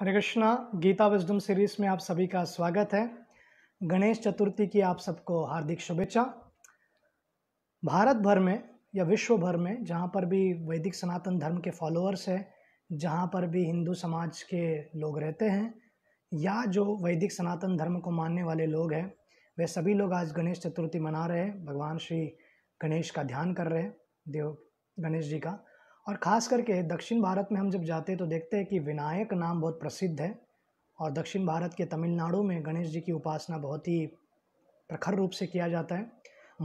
हरे Krishna Gita wisdom series में आप सभी का स्वागत है गणेश चतुर्थी की आप सबको हार्दिक शुभेच्छा भारत भर में या विश्व भर में जहाँ पर भी वैदिक सनातन धर्म के फॉलोअर्स हैं जहाँ पर भी हिंदू समाज के लोग रहते हैं या जो वैदिक सनातन धर्म को मानने वाले लोग हैं वे सभी लोग आज गणेश चतुर्थी मना रहे हैं भगवान श्री गणेश का ध्यान कर रहे हैं देव गणेश जी का और ख़ास करके दक्षिण भारत में हम जब जाते हैं तो देखते हैं कि विनायक नाम बहुत प्रसिद्ध है और दक्षिण भारत के तमिलनाडु में गणेश जी की उपासना बहुत ही प्रखर रूप से किया जाता है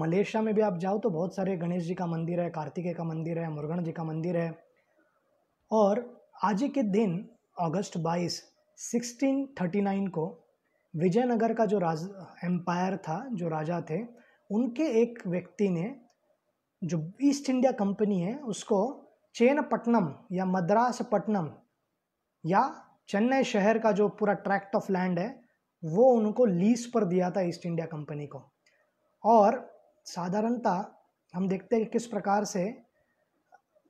मलेशिया में भी आप जाओ तो बहुत सारे गणेश जी का मंदिर है कार्तिकेय का मंदिर है मुर्गण जी का मंदिर है और आज के दिन अगस्त 22 1639 को विजयनगर का जो राज एम्पायर था जो राजा थे उनके एक व्यक्ति ने जो ईस्ट इंडिया कंपनी है उसको चेनपट्टनम या मद्रासपट्टनम या चेन्नई शहर का जो पूरा ट्रैक्ट ऑफ लैंड है वो उनको लीज पर दिया था ईस्ट इंडिया कंपनी को और साधारणतः हम देखते हैं कि किस प्रकार से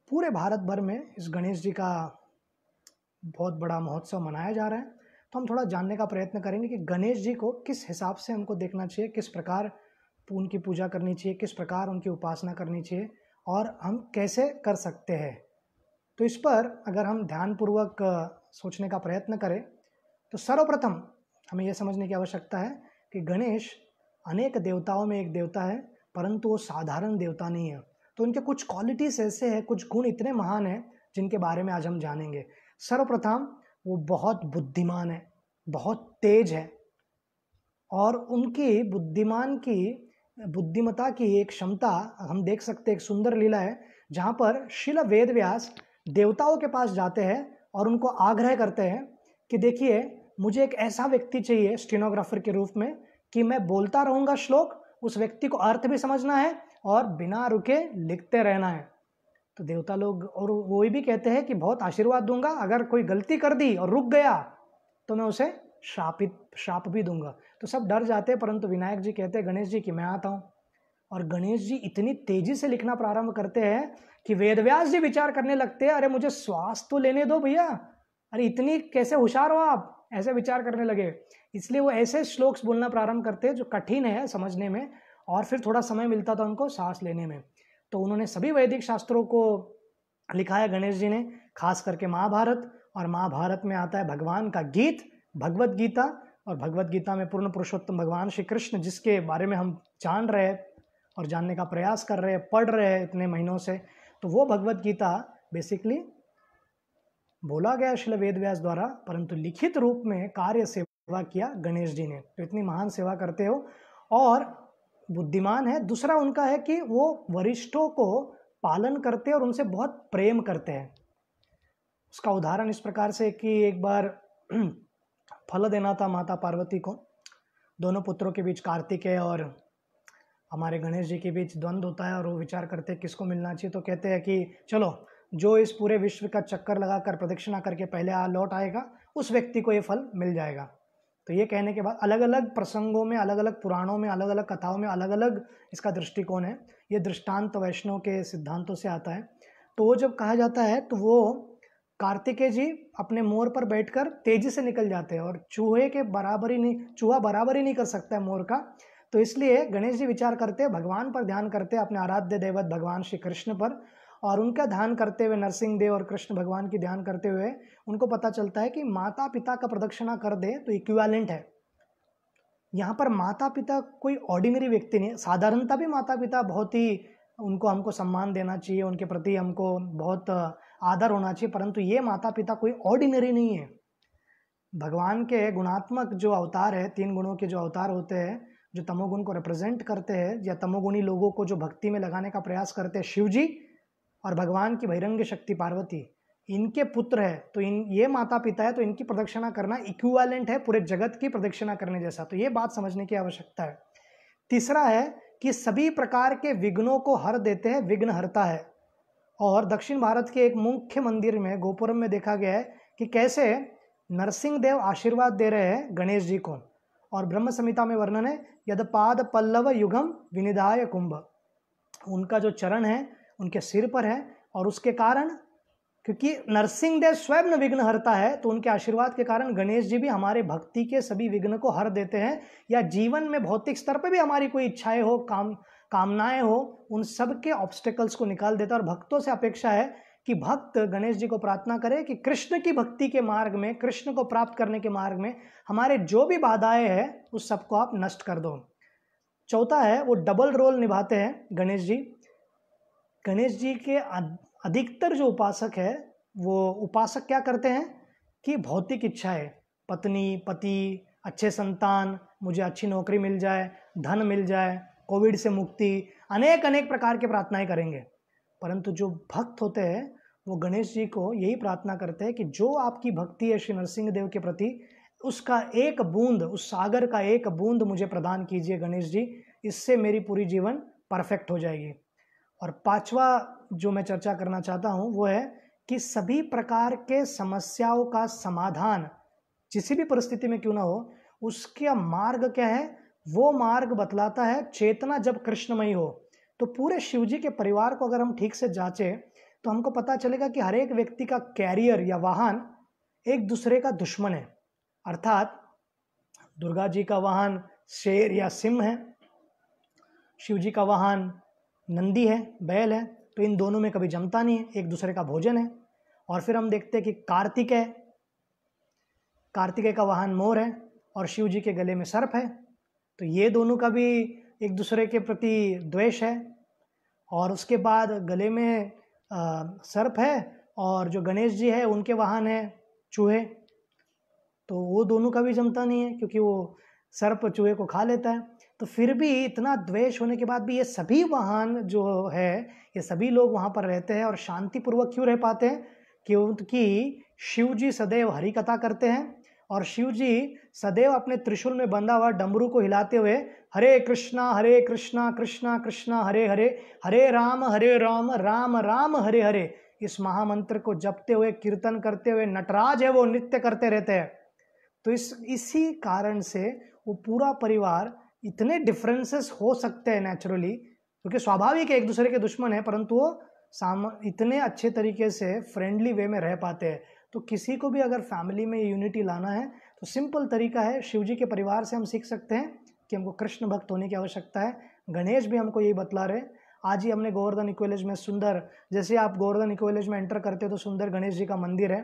पूरे भारत भर में इस गणेश जी का बहुत बड़ा महोत्सव मनाया जा रहा है तो हम थोड़ा जानने का प्रयत्न करेंगे कि गणेश जी को किस हिसाब से हमको देखना चाहिए किस प्रकार उनकी पूजा करनी चाहिए किस प्रकार उनकी उपासना करनी चाहिए और हम कैसे कर सकते हैं तो इस पर अगर हम ध्यानपूर्वक सोचने का प्रयत्न करें तो सर्वप्रथम हमें यह समझने की आवश्यकता है कि गणेश अनेक देवताओं में एक देवता है परंतु वो साधारण देवता नहीं है तो उनके कुछ क्वालिटीज़ ऐसे हैं कुछ गुण इतने महान हैं जिनके बारे में आज हम जानेंगे सर्वप्रथम वो बहुत बुद्धिमान है बहुत तेज है और उनकी बुद्धिमान की बुद्धिमता की एक क्षमता हम देख सकते एक सुंदर लीला है जहाँ पर शिल वेद व्यास देवताओं के पास जाते हैं और उनको आग्रह करते हैं कि देखिए मुझे एक ऐसा व्यक्ति चाहिए स्टेनोग्राफर के रूप में कि मैं बोलता रहूँगा श्लोक उस व्यक्ति को अर्थ भी समझना है और बिना रुके लिखते रहना है तो देवता लोग और वो भी कहते हैं कि बहुत आशीर्वाद दूंगा अगर कोई गलती कर दी और रुक गया तो मैं उसे शापित शाप भी दूंगा तो सब डर जाते हैं परंतु विनायक जी कहते हैं गणेश जी कि मैं आता हूँ और गणेश जी इतनी तेजी से लिखना प्रारंभ करते हैं कि वेदव्यास जी विचार करने लगते हैं अरे मुझे श्वास तो लेने दो भैया अरे इतनी कैसे होशियार हो आप ऐसे विचार करने लगे इसलिए वो ऐसे श्लोक्स बोलना प्रारंभ करते हैं जो कठिन है समझने में और फिर थोड़ा समय मिलता था उनको सांस लेने में तो उन्होंने सभी वैदिक शास्त्रों को लिखा है गणेश जी ने खास करके महाभारत और महाभारत में आता है भगवान का गीत भगवत गीता और भगवत गीता में पूर्ण पुरुषोत्तम भगवान श्री कृष्ण जिसके बारे में हम जान रहे हैं और जानने का प्रयास कर रहे हैं पढ़ रहे हैं इतने महीनों से तो वो भगवत गीता बेसिकली बोला गया शिल वेद व्यास द्वारा परंतु लिखित रूप में कार्य सेवा किया गणेश जी ने तो इतनी महान सेवा करते हो और बुद्धिमान है दूसरा उनका है कि वो वरिष्ठों को पालन करते और उनसे बहुत प्रेम करते हैं उसका उदाहरण इस प्रकार से कि एक बार फल देना था माता पार्वती को दोनों पुत्रों के बीच कार्तिकेय और हमारे गणेश जी के बीच द्वंद्व होता है और वो विचार करते हैं किसको मिलना चाहिए तो कहते हैं कि चलो जो इस पूरे विश्व का चक्कर लगा कर प्रदक्षिणा करके पहले आ लौट आएगा उस व्यक्ति को ये फल मिल जाएगा तो ये कहने के बाद अलग अलग प्रसंगों में अलग अलग पुराणों में अलग अलग कथाओं में अलग अलग इसका दृष्टिकोण है ये दृष्टांत वैष्णव के सिद्धांतों से आता है तो वो जब कहा जाता है तो वो कार्तिकेय जी अपने मोर पर बैठकर तेजी से निकल जाते हैं और चूहे के बराबर ही नहीं चूहा बराबर ही नहीं कर सकता है मोर का तो इसलिए गणेश जी विचार करते भगवान पर ध्यान करते अपने आराध्य देवत भगवान श्री कृष्ण पर और उनका ध्यान करते हुए नरसिंह देव और कृष्ण भगवान की ध्यान करते हुए उनको पता चलता है कि माता पिता का प्रदक्षिणा कर दे तो इक्विवेलेंट है यहाँ पर माता पिता कोई ऑर्डिनरी व्यक्ति नहीं साधारणता भी माता पिता बहुत ही उनको हमको सम्मान देना चाहिए उनके प्रति हमको बहुत आदर होना चाहिए परंतु ये माता पिता कोई ऑर्डिनरी नहीं है भगवान के गुणात्मक जो अवतार है तीन गुणों के जो अवतार होते हैं जो तमोगुण को रिप्रेजेंट करते हैं या तमोगुणी लोगों को जो भक्ति में लगाने का प्रयास करते हैं शिव जी और भगवान की बहिरंग शक्ति पार्वती इनके पुत्र है तो इन ये माता पिता है तो इनकी प्रदक्षिणा करना इक्वालेंट है पूरे जगत की प्रदक्षिणा करने जैसा तो ये बात समझने की आवश्यकता है तीसरा है कि सभी प्रकार के विघ्नों को हर देते हैं विघ्न हरता है और दक्षिण भारत के एक मुख्य मंदिर में गोपुरम में देखा गया है कि कैसे नरसिंह देव आशीर्वाद दे रहे हैं गणेश जी को और ब्रह्म संहिता में वर्णन है यद पाद पल्लव युगम विनिदाय कुंभ उनका जो चरण है उनके सिर पर है और उसके कारण क्योंकि नरसिंह देव स्वयं विघ्न हरता है तो उनके आशीर्वाद के कारण गणेश जी भी हमारे भक्ति के सभी विघ्न को हर देते हैं या जीवन में भौतिक स्तर पर भी हमारी कोई इच्छाएं हो काम कामनाएं हो उन सब के ऑब्स्टेकल्स को निकाल देता है और भक्तों से अपेक्षा है कि भक्त गणेश जी को प्रार्थना करे कि कृष्ण की भक्ति के मार्ग में कृष्ण को प्राप्त करने के मार्ग में हमारे जो भी बाधाएं हैं उस सबको आप नष्ट कर दो चौथा है वो डबल रोल निभाते हैं गणेश जी गणेश जी के अधिकतर जो उपासक है वो उपासक क्या करते हैं कि भौतिक इच्छाएं पत्नी पति अच्छे संतान मुझे अच्छी नौकरी मिल जाए धन मिल जाए कोविड से मुक्ति अनेक अनेक प्रकार के प्रार्थनाएं करेंगे परंतु जो भक्त होते हैं वो गणेश जी को यही प्रार्थना करते हैं कि जो आपकी भक्ति है श्री नरसिंह देव के प्रति उसका एक बूंद उस सागर का एक बूंद मुझे प्रदान कीजिए गणेश जी इससे मेरी पूरी जीवन परफेक्ट हो जाएगी और पांचवा जो मैं चर्चा करना चाहता हूँ वो है कि सभी प्रकार के समस्याओं का समाधान किसी भी परिस्थिति में क्यों ना हो उसका मार्ग क्या है वो मार्ग बतलाता है चेतना जब कृष्णमयी हो तो पूरे शिवजी के परिवार को अगर हम ठीक से जांचें तो हमको पता चलेगा कि हर एक व्यक्ति का कैरियर या वाहन एक दूसरे का दुश्मन है अर्थात दुर्गा जी का वाहन शेर या सिंह है शिव जी का वाहन नंदी है बैल है तो इन दोनों में कभी जमता नहीं है एक दूसरे का भोजन है और फिर हम देखते हैं कि कार्तिक है कार्तिकेय का वाहन मोर है और शिव जी के गले में सर्प है तो ये दोनों का भी एक दूसरे के प्रति द्वेष है और उसके बाद गले में आ, सर्प है और जो गणेश जी है उनके वाहन है चूहे तो वो दोनों का भी जमता नहीं है क्योंकि वो सर्प चूहे को खा लेता है तो फिर भी इतना द्वेष होने के बाद भी ये सभी वाहन जो है ये सभी लोग वहाँ पर रहते हैं और शांतिपूर्वक क्यों रह पाते हैं क्योंकि शिव जी सदैव हरी कथा करते हैं और शिव जी सदैव अपने त्रिशूल में बंधा हुआ डमरू को हिलाते हुए हरे कृष्णा हरे कृष्णा कृष्णा कृष्णा हरे हरे हरे राम हरे राम राम राम हरे हरे इस महामंत्र को जपते हुए कीर्तन करते हुए नटराज है वो नृत्य करते रहते हैं तो इस इसी कारण से वो पूरा परिवार इतने डिफरेंसेस हो सकते हैं नेचुरली क्योंकि स्वाभाविक है एक दूसरे के दुश्मन है परंतु वो साम इतने अच्छे तरीके से फ्रेंडली वे में रह पाते हैं तो किसी को भी अगर फैमिली में यूनिटी लाना है तो सिंपल तरीका है शिव जी के परिवार से हम सीख सकते हैं कि हमको कृष्ण भक्त होने की आवश्यकता है गणेश भी हमको यही बतला रहे आज ही हमने गोवर्धन इक्वेलेज में सुंदर जैसे आप गोवर्धन इक्वेलेज में एंटर करते हो तो सुंदर गणेश जी का मंदिर है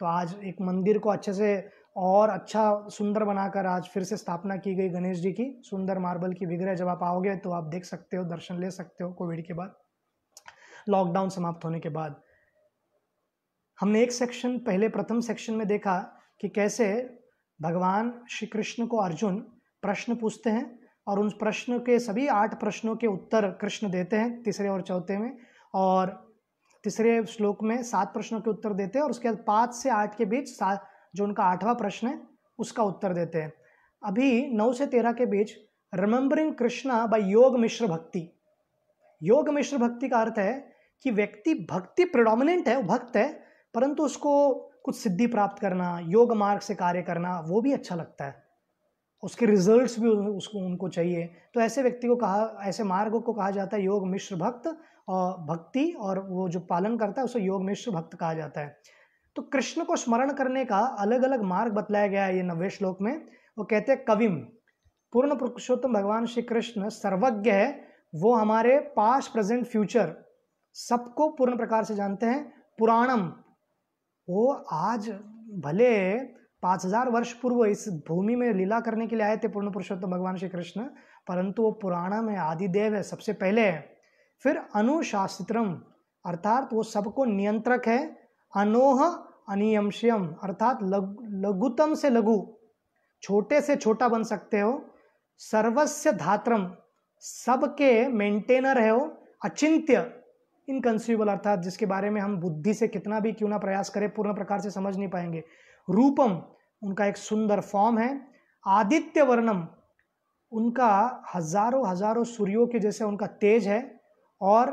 तो आज एक मंदिर को अच्छे से और अच्छा सुंदर बनाकर आज फिर से स्थापना की गई गणेश जी की सुंदर मार्बल की विग्रह जब आप आओगे तो आप देख सकते हो दर्शन ले सकते हो कोविड के बाद लॉकडाउन समाप्त होने के बाद हमने एक सेक्शन पहले प्रथम सेक्शन में देखा कि कैसे भगवान श्री कृष्ण को अर्जुन प्रश्न पूछते हैं और उन प्रश्न के सभी आठ प्रश्नों के उत्तर कृष्ण देते हैं तीसरे और चौथे में और तीसरे श्लोक में सात प्रश्नों के उत्तर देते हैं और उसके बाद पाँच से आठ के बीच सात जो उनका आठवां प्रश्न है उसका उत्तर देते हैं अभी नौ से तेरह के बीच रिमेम्बरिंग कृष्णा बाय योग मिश्र भक्ति योग मिश्र भक्ति का अर्थ है कि व्यक्ति भक्ति प्रोडोमिनेंट है भक्त है परंतु उसको कुछ सिद्धि प्राप्त करना योग मार्ग से कार्य करना वो भी अच्छा लगता है उसके रिजल्ट्स भी उसको उनको चाहिए तो ऐसे व्यक्ति को कहा ऐसे मार्ग को कहा जाता है योग मिश्र भक्त और भक्ति और वो जो पालन करता है उसे योग मिश्र भक्त कहा जाता है तो कृष्ण को स्मरण करने का अलग अलग मार्ग बतलाया गया है ये नवे श्लोक में वो कहते हैं कविम पूर्ण पुरुषोत्तम भगवान श्री कृष्ण सर्वज्ञ है वो हमारे पास्ट प्रेजेंट फ्यूचर सबको पूर्ण प्रकार से जानते हैं पुराणम वो आज भले पाँच हजार वर्ष पूर्व इस भूमि में लीला करने के लिए आए थे पूर्ण पुरुषोत्तम भगवान श्री कृष्ण परंतु वो पुराण में आदिदेव है सबसे पहले है फिर अनुशासित्रम अर्थात वो सबको नियंत्रक है अनोह अनियमश्यम अर्थात लग, लघुतम से लघु छोटे से छोटा बन सकते हो सर्वस्य धात्रम सबके मेंटेनर है वो अचिंत्य इनकंसीबल अर्थात जिसके बारे में हम बुद्धि से कितना भी क्यों ना प्रयास करें पूर्ण प्रकार से समझ नहीं पाएंगे रूपम उनका एक सुंदर फॉर्म है आदित्य वर्णम उनका हजारों हजारों सूर्यों के जैसे उनका तेज है और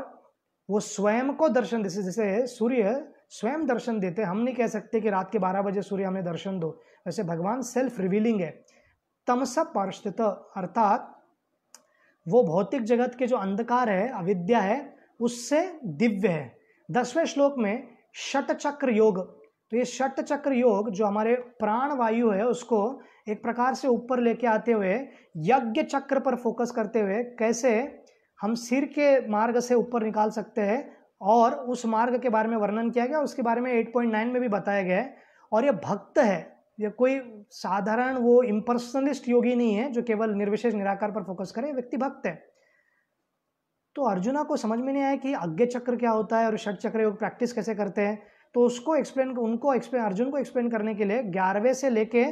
वो स्वयं को दर्शन जैसे जैसे सूर्य स्वयं दर्शन देते हम नहीं कह सकते कि रात के बारह बजे सूर्य हमें दर्शन दो वैसे भगवान सेल्फ रिवीलिंग है तमस पार्श्वत अर्थात वो भौतिक जगत के जो अंधकार है अविद्या है उससे दिव्य है दसवें श्लोक में शट चक्र योग तो ये शट चक्र योग जो हमारे प्राण वायु है उसको एक प्रकार से ऊपर लेके आते हुए यज्ञ चक्र पर फोकस करते हुए कैसे हम सिर के मार्ग से ऊपर निकाल सकते हैं और उस मार्ग के बारे में वर्णन किया गया उसके बारे में 8.9 में भी बताया गया है और ये भक्त है ये कोई साधारण वो इम्पर्सनलिस्ट योगी नहीं है जो केवल निर्विशेष निराकार पर फोकस करे व्यक्ति भक्त है तो अर्जुना को समझ में नहीं आया कि अज्ञ चक्र क्या होता है और षट चक्र योग प्रैक्टिस कैसे करते हैं तो उसको एक्सप्लेन उनको एक्सप्लेन अर्जुन को एक्सप्लेन करने के लिए ग्यारहवें से लेके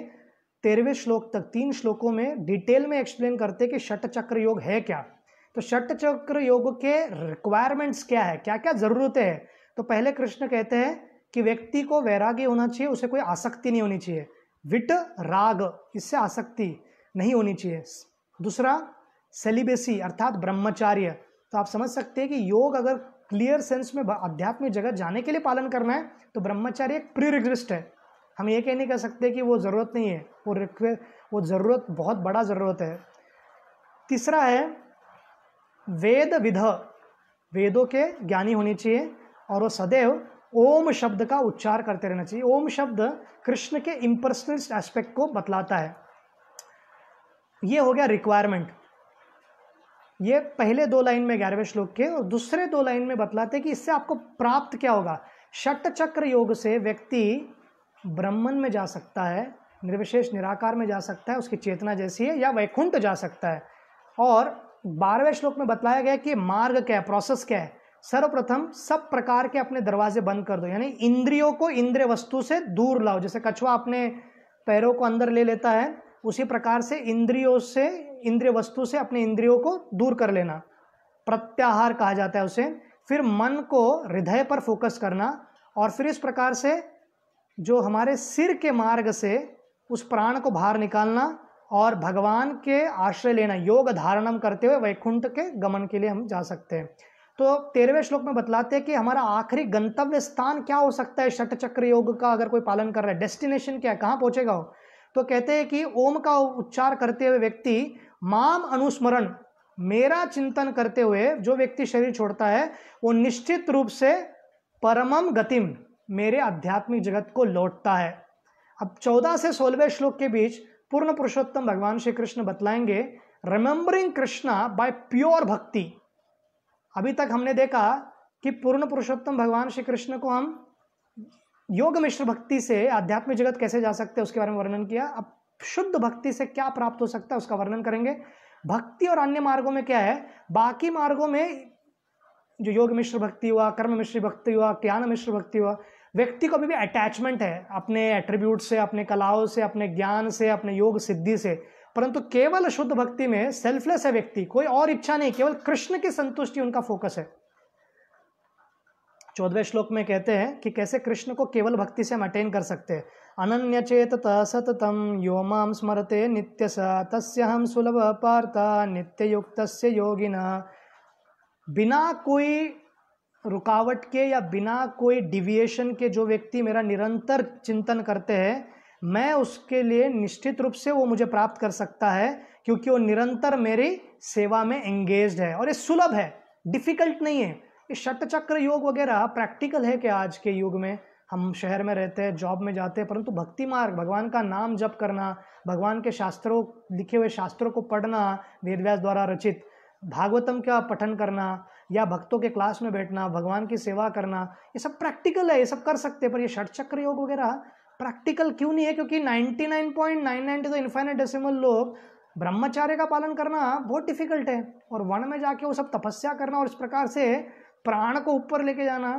तेरहवें श्लोक तक तीन श्लोकों में डिटेल में एक्सप्लेन करते कि षट चक्र योग है क्या तो षट चक्र योग के रिक्वायरमेंट्स क्या है क्या क्या ज़रूरतें हैं तो पहले कृष्ण कहते हैं कि व्यक्ति को वैराग्य होना चाहिए उसे कोई आसक्ति नहीं होनी चाहिए विट राग इससे आसक्ति नहीं होनी चाहिए दूसरा सेलिबेसी अर्थात ब्रह्मचार्य तो आप समझ सकते हैं कि योग अगर क्लियर सेंस में आध्यात्मिक जगत जाने के लिए पालन करना है तो ब्रह्मचार्य एक प्रीरिक्वेस्ट है हम ये कह नहीं कह सकते कि वो ज़रूरत नहीं है वो रिक्वे वो ज़रूरत बहुत बड़ा ज़रूरत है तीसरा है वेद विध वेदों के ज्ञानी होने चाहिए और वो सदैव ओम शब्द का उच्चार करते रहना चाहिए ओम शब्द कृष्ण के इम्पर्सनल एस्पेक्ट को बतलाता है ये हो गया रिक्वायरमेंट ये पहले दो लाइन में ग्यारहवें श्लोक के और दूसरे दो लाइन में बतलाते कि इससे आपको प्राप्त क्या होगा षट चक्र योग से व्यक्ति ब्राह्मण में जा सकता है निर्विशेष निराकार में जा सकता है उसकी चेतना जैसी है या वैकुंठ जा सकता है और बारहवें श्लोक में बतलाया गया कि मार्ग क्या है प्रोसेस क्या है सर्वप्रथम सब प्रकार के अपने दरवाजे बंद कर दो यानी इंद्रियों को इंद्रिय वस्तु से दूर लाओ जैसे कछुआ अपने पैरों को अंदर ले लेता है उसी प्रकार से इंद्रियों से इंद्रिय वस्तु से अपने इंद्रियों को दूर कर लेना प्रत्याहार कहा जाता है उसे फिर मन को हृदय पर फोकस करना और फिर इस प्रकार से जो हमारे सिर के मार्ग से उस प्राण को बाहर निकालना और भगवान के आश्रय लेना योग धारणम करते हुए वैकुंठ के गमन के लिए हम जा सकते हैं तो तेरहवें श्लोक में बतलाते हैं कि हमारा आखिरी गंतव्य स्थान क्या हो सकता है षट चक्र योग का अगर कोई पालन कर रहा है डेस्टिनेशन क्या है कहाँ पहुँचेगा वो तो कहते हैं कि ओम का उच्चार करते हुए व्यक्ति माम अनुस्मरण मेरा चिंतन करते हुए जो व्यक्ति शरीर छोड़ता है वो निश्चित रूप से परमम गतिम मेरे आध्यात्मिक जगत को लौटता है अब चौदह से सोलहवें श्लोक के बीच पूर्ण पुरुषोत्तम भगवान श्री कृष्ण बतलाएंगे remembering Krishna by pure bhakti अभी तक हमने देखा कि पूर्ण पुरुषोत्तम भगवान श्री कृष्ण को हम योग मिश्र भक्ति से आध्यात्मिक जगत कैसे जा सकते हैं उसके बारे में वर्णन किया अब शुद्ध भक्ति से क्या प्राप्त हो सकता है उसका वर्णन करेंगे भक्ति और अन्य मार्गों में क्या है बाकी मार्गों में जो योग मिश्र भक्ति हुआ कर्म मिश्र भक्ति हुआ ज्ञान मिश्र भक्ति हुआ व्यक्ति को अभी भी अटैचमेंट है अपने एट्रीब्यूट से अपने कलाओं से अपने ज्ञान से अपने योग सिद्धि से परंतु केवल शुद्ध भक्ति में सेल्फलेस है व्यक्ति कोई और इच्छा नहीं केवल कृष्ण की संतुष्टि उनका फोकस है चौदवें श्लोक में कहते हैं कि कैसे कृष्ण को केवल भक्ति से हम अटेन कर सकते हैं अनन्य चेत सततम यो माम स्मरते नित्य स तस्य हम सुलभ पार्ता नित्य युक्त योगिना बिना कोई रुकावट के या बिना कोई डिविएशन के जो व्यक्ति मेरा निरंतर चिंतन करते हैं मैं उसके लिए निश्चित रूप से वो मुझे प्राप्त कर सकता है क्योंकि वो निरंतर मेरी सेवा में एंगेज है और ये सुलभ है डिफ़िकल्ट नहीं है कि चक्र योग वगैरह प्रैक्टिकल है कि आज के युग में हम शहर में रहते हैं जॉब में जाते हैं परंतु भक्ति मार्ग भगवान का नाम जप करना भगवान के शास्त्रों लिखे हुए शास्त्रों को पढ़ना वेदव्यास द्वारा रचित भागवतम का पठन करना या भक्तों के क्लास में बैठना भगवान की सेवा करना ये सब प्रैक्टिकल है ये सब कर सकते हैं पर ये षटचक्र योग वगैरह प्रैक्टिकल क्यों नहीं है क्योंकि नाइन नाइन पॉइंट नाइन तो इन्फाइनेट डेसिमल लोग ब्रह्मचार्य का पालन करना बहुत डिफिकल्ट है और वन में जाके वो सब तपस्या करना और इस प्रकार से प्राण को ऊपर लेके जाना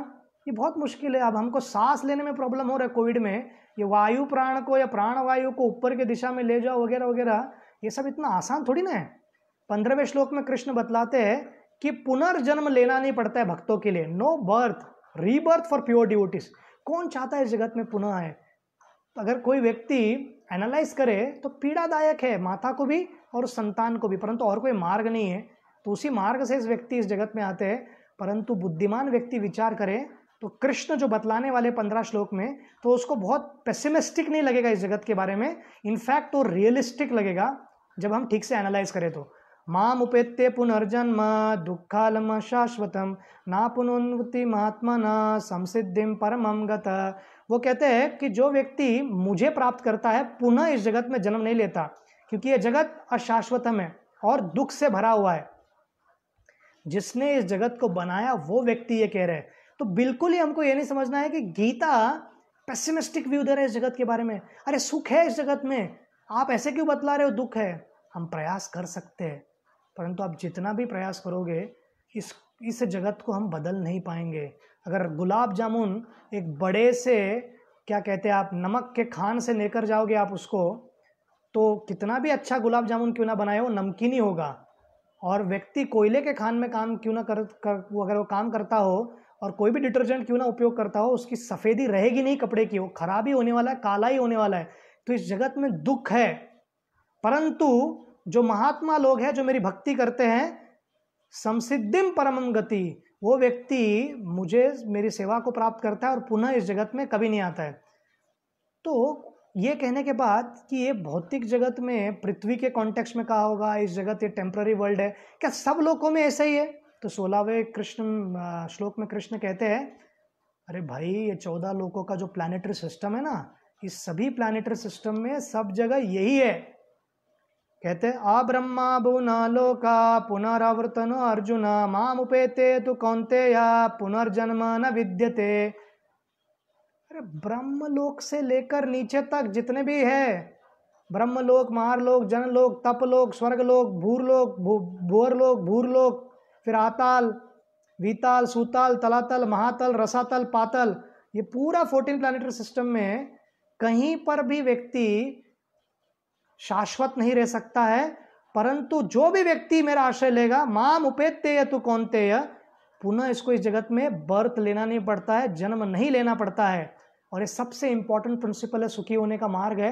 ये बहुत मुश्किल है अब हमको सांस लेने में प्रॉब्लम हो रहा है कोविड में ये वायु प्राण को या प्राण वायु को ऊपर की दिशा में ले जाओ वगैरह वगैरह ये सब इतना आसान थोड़ी ना है पंद्रहवें श्लोक में कृष्ण बतलाते हैं कि पुनर्जन्म लेना नहीं पड़ता है भक्तों के लिए no birth rebirth for pure duties कौन चाहता है इस जगत में पुनः आए तो अगर कोई व्यक्ति एनालाइज करे तो पीड़ादायक है माता को भी और संतान को भी परंतु और कोई मार्ग नहीं है तो उसी मार्ग से इस व्यक्ति इस जगत में आते हैं परंतु बुद्धिमान व्यक्ति विचार करे तो कृष्ण जो बतलाने वाले पंद्रह श्लोक में तो उसको बहुत पेसिमिस्टिक नहीं लगेगा इस जगत के बारे में इनफैक्ट वो रियलिस्टिक लगेगा जब हम ठीक से एनालाइज करें तो माम उपेत्य पुनर्जन्म दुखालम शाश्वतम ना पुनोन्वृत्ति महात्मा न समसिद्धिम परम गत वो कहते हैं कि जो व्यक्ति मुझे प्राप्त करता है पुनः इस जगत में जन्म नहीं लेता क्योंकि यह जगत अशाश्वतम है और दुख से भरा हुआ है जिसने इस जगत को बनाया वो व्यक्ति ये कह रहे हैं तो बिल्कुल ही हमको ये नहीं समझना है कि गीता पेसिमिस्टिक व्यू दे रहे इस जगत के बारे में अरे सुख है इस जगत में आप ऐसे क्यों बतला रहे हो दुख है हम प्रयास कर सकते हैं परंतु आप जितना भी प्रयास करोगे इस इस जगत को हम बदल नहीं पाएंगे अगर गुलाब जामुन एक बड़े से क्या कहते हैं आप नमक के खान से लेकर जाओगे आप उसको तो कितना भी अच्छा गुलाब जामुन क्यों ना बनाए वो नमकीन ही होगा और व्यक्ति कोयले के खान में काम क्यों ना कर, कर अगर वो काम करता हो और कोई भी डिटर्जेंट क्यों ना उपयोग करता हो उसकी सफ़ेदी रहेगी नहीं कपड़े की वो खराब ही होने वाला है काला ही होने वाला है तो इस जगत में दुख है परंतु जो महात्मा लोग हैं जो मेरी भक्ति करते हैं समसिद्धिम परम गति वो व्यक्ति मुझे मेरी सेवा को प्राप्त करता है और पुनः इस जगत में कभी नहीं आता है तो ये कहने के बाद कि ये भौतिक जगत में पृथ्वी के कॉन्टेक्स्ट में कहा होगा इस जगत ये टेम्प्ररी वर्ल्ड है क्या सब लोगों में ऐसा ही है तो सोलहवें कृष्ण श्लोक में कृष्ण कहते हैं अरे भाई ये चौदह लोगों का जो प्लानिटरी सिस्टम है ना इस सभी प्लानिटरी सिस्टम में सब जगह यही है कहते आ ब्रह्मा बुना लोका पुनरावर्तन अर्जुना माम उपेते तो कौनते या पुनर्जन्म न विद्यते ब्रह्मलोक से लेकर नीचे तक जितने भी है ब्रह्मलोक लोक जनलोक तपलोक स्वर्गलोक भूरलोक भू भूरलोक फिर आताल वीताल सूताल तलातल महातल रसातल पातल ये पूरा फोर्टीन प्लानिटरी सिस्टम में कहीं पर भी व्यक्ति शाश्वत नहीं रह सकता है परंतु जो भी व्यक्ति मेरा आश्रय लेगा माम उपेत्य तू कौनते पुनः इसको इस जगत में बर्थ लेना नहीं पड़ता है जन्म नहीं लेना पड़ता है और ये सबसे इम्पॉर्टेंट प्रिंसिपल है सुखी होने का मार्ग है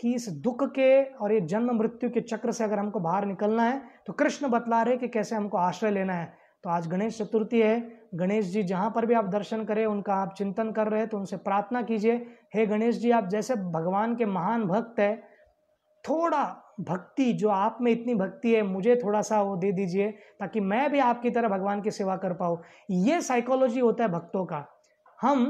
कि इस दुख के और ये जन्म मृत्यु के चक्र से अगर हमको बाहर निकलना है तो कृष्ण बतला रहे कि कैसे हमको आश्रय लेना है तो आज गणेश चतुर्थी है गणेश जी जहाँ पर भी आप दर्शन करें उनका आप चिंतन कर रहे हैं तो उनसे प्रार्थना कीजिए हे गणेश जी आप जैसे भगवान के महान भक्त है थोड़ा भक्ति जो आप में इतनी भक्ति है मुझे थोड़ा सा वो दे दीजिए ताकि मैं भी आपकी तरह भगवान की सेवा कर पाऊँ ये साइकोलॉजी होता है भक्तों का हम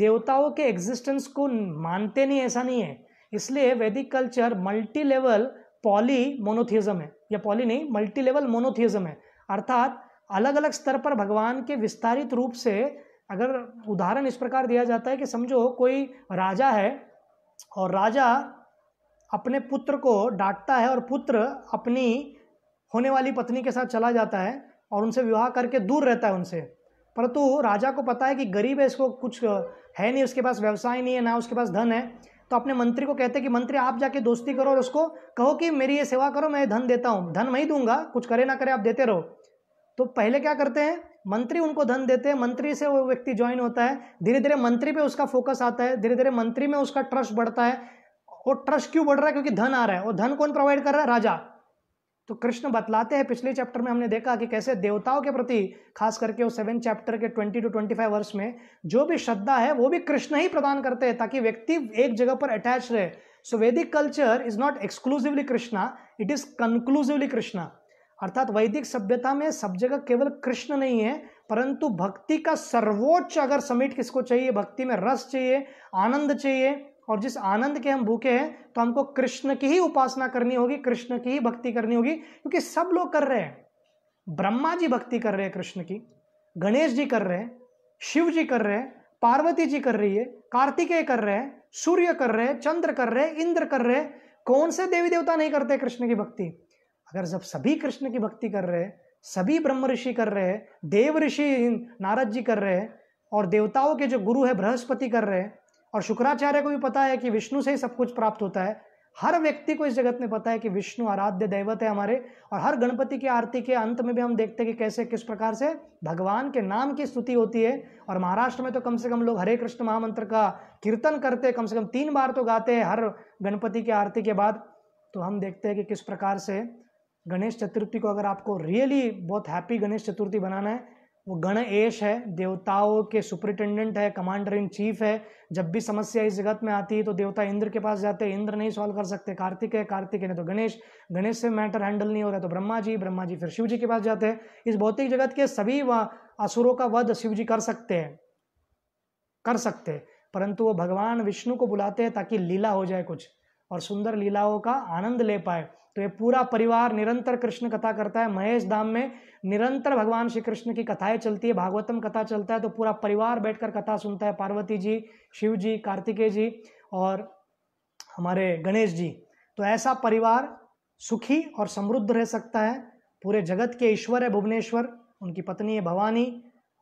देवताओं के एग्जिस्टेंस को मानते नहीं ऐसा नहीं है इसलिए Vedic culture multi level poly monotheism है या पॉली नहीं मल्टी लेवल मोनोथिज्म है अर्थात अलग अलग स्तर पर भगवान के विस्तारित रूप से अगर उदाहरण इस प्रकार दिया जाता है कि समझो कोई राजा है और राजा अपने पुत्र को डांटता है और पुत्र अपनी होने वाली पत्नी के साथ चला जाता है और उनसे विवाह करके दूर रहता है उनसे परंतु राजा को पता है कि गरीब है इसको कुछ है नहीं उसके पास व्यवसाय नहीं है ना उसके पास धन है तो अपने मंत्री को कहते हैं कि मंत्री आप जाके दोस्ती करो और उसको कहो कि मेरी ये सेवा करो मैं धन देता हूँ धन मैं दूंगा कुछ करे ना करे आप देते रहो तो पहले क्या करते हैं मंत्री उनको धन देते हैं मंत्री से वो व्यक्ति ज्वाइन होता है धीरे धीरे मंत्री पे उसका फोकस आता है धीरे धीरे मंत्री में उसका ट्रस्ट बढ़ता है और ट्रस्ट क्यों बढ़ रहा है क्योंकि धन आ रहा है और धन कौन प्रोवाइड कर रहा है राजा तो कृष्ण बतलाते हैं पिछले चैप्टर में हमने देखा कि कैसे देवताओं के प्रति खास करके उस सेवन चैप्टर के ट्वेंटी टू ट्वेंटी फाइव वर्ष में जो भी श्रद्धा है वो भी कृष्ण ही प्रदान करते हैं ताकि व्यक्ति एक जगह पर अटैच रहे so Vedic culture is not exclusively Krishna it is conclusively Krishna अर्थात वैदिक सभ्यता में सब जगह केवल कृष्ण नहीं है परंतु भक्ति का सर्वोच्च अगर समिट किसको चाहिए भक्ति में रस चाहिए आनंद चाहिए और जिस आनंद के हम भूखे हैं तो हमको कृष्ण की ही उपासना करनी होगी कृष्ण की ही भक्ति करनी होगी क्योंकि सब लोग कर रहे हैं ब्रह्मा जी भक्ति कर रहे हैं कृष्ण की गणेश जी कर रहे हैं शिव जी कर रहे हैं पार्वती जी कर रही है कार्तिकेय कर रहे हैं सूर्य कर रहे हैं चंद्र कर रहे हैं इंद्र कर रहे हैं कौन से देवी देवता नहीं करते कृष्ण की भक्ति अगर जब सभी कृष्ण की भक्ति कर रहे हैं सभी ब्रह्म ऋषि कर रहे हैं देव ऋषि नारद जी कर रहे हैं और देवताओं के जो गुरु है बृहस्पति कर रहे हैं और शुक्राचार्य को भी पता है कि विष्णु से ही सब कुछ प्राप्त होता है हर व्यक्ति को इस जगत में पता है कि विष्णु आराध्य दैवत है हमारे और हर गणपति की आरती के अंत में भी हम देखते हैं कि कैसे किस प्रकार से भगवान के नाम की स्तुति होती है और महाराष्ट्र में तो कम से कम लोग हरे कृष्ण महामंत्र का कीर्तन करते हैं कम से कम तीन बार तो गाते हैं हर गणपति की आरती के बाद तो हम देखते हैं कि किस प्रकार से गणेश चतुर्थी को अगर आपको रियली बहुत हैप्पी गणेश चतुर्थी बनाना है वो गण एश है देवताओं के सुपरिटेंडेंट है कमांडर इन चीफ है जब भी समस्या इस जगत में आती है तो देवता इंद्र के पास जाते हैं इंद्र नहीं सॉल्व कर सकते कार्तिक है कार्तिक है तो गणेश गणेश से मैटर हैंडल नहीं हो रहा तो ब्रह्मा जी ब्रह्मा जी फिर शिव जी के पास जाते हैं इस भौतिक जगत के सभी असुरों का वध शिव जी कर सकते हैं कर सकते हैं परंतु वो भगवान विष्णु को बुलाते हैं ताकि लीला हो जाए कुछ और सुंदर लीलाओं का आनंद ले पाए तो ये पूरा परिवार निरंतर कृष्ण कथा करता है महेश धाम में निरंतर भगवान श्री कृष्ण की कथाएं चलती है भागवतम कथा चलता है तो पूरा परिवार बैठकर कथा सुनता है पार्वती जी शिव जी कार्तिकेय जी और हमारे गणेश जी तो ऐसा परिवार सुखी और समृद्ध रह सकता है पूरे जगत के ईश्वर है भुवनेश्वर उनकी पत्नी है भवानी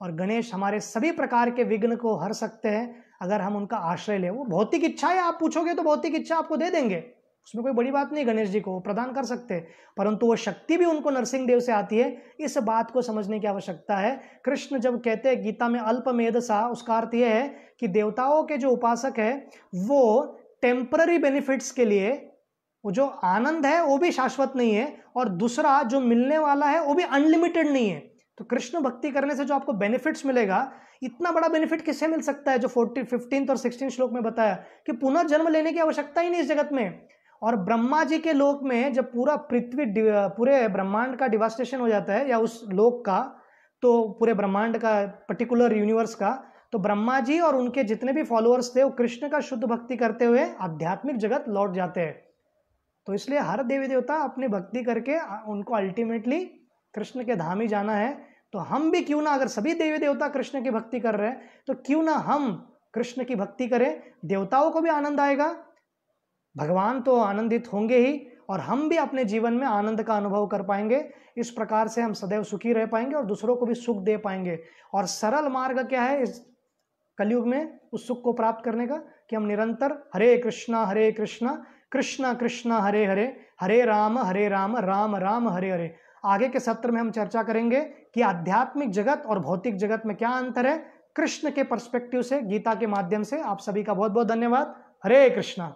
और गणेश हमारे सभी प्रकार के विघ्न को हर सकते हैं अगर हम उनका आश्रय लें वो भौतिक इच्छा है आप पूछोगे तो भौतिक इच्छा आपको दे देंगे उसमें कोई बड़ी बात नहीं गणेश जी को प्रदान कर सकते परंतु वो शक्ति भी उनको नरसिंह देव से आती है इस बात को समझने की आवश्यकता है कृष्ण जब कहते हैं गीता में अल्पमेध सा उसका अर्थ यह है कि देवताओं के जो उपासक है वो टेम्पररी बेनिफिट्स के लिए वो जो आनंद है वो भी शाश्वत नहीं है और दूसरा जो मिलने वाला है वो भी अनलिमिटेड नहीं है तो कृष्ण भक्ति करने से जो आपको बेनिफिट्स मिलेगा इतना बड़ा बेनिफिट किससे मिल सकता है जो फोर्टी फिफ्टीन और सिक्सटीन श्लोक में बताया कि पुनर्जन्म लेने की आवश्यकता ही नहीं इस जगत में और ब्रह्मा जी के लोक में जब पूरा पृथ्वी पूरे ब्रह्मांड का डिवास्टेशन हो जाता है या उस लोक का तो पूरे ब्रह्मांड का पर्टिकुलर यूनिवर्स का तो ब्रह्मा जी और उनके जितने भी फॉलोअर्स थे वो कृष्ण का शुद्ध भक्ति करते हुए आध्यात्मिक जगत लौट जाते हैं तो इसलिए हर देवी देवता अपनी भक्ति करके उनको अल्टीमेटली कृष्ण के धाम ही जाना है तो हम भी क्यों ना अगर सभी देवी देवता कृष्ण की भक्ति कर रहे हैं तो क्यों ना हम कृष्ण की भक्ति करें देवताओं को भी आनंद आएगा भगवान तो आनंदित होंगे ही और हम भी अपने जीवन में आनंद का अनुभव कर पाएंगे इस प्रकार से हम सदैव सुखी रह पाएंगे और दूसरों को भी सुख दे पाएंगे और सरल मार्ग क्या है इस कलयुग में उस सुख को प्राप्त करने का कि हम निरंतर हरे कृष्णा हरे कृष्णा कृष्णा कृष्णा हरे हरे हरे राम हरे राम राम राम हरे हरे आगे के सत्र में हम चर्चा करेंगे कि आध्यात्मिक जगत और भौतिक जगत में क्या अंतर है कृष्ण के पर्सपेक्टिव से गीता के माध्यम से आप सभी का बहुत बहुत धन्यवाद हरे कृष्णा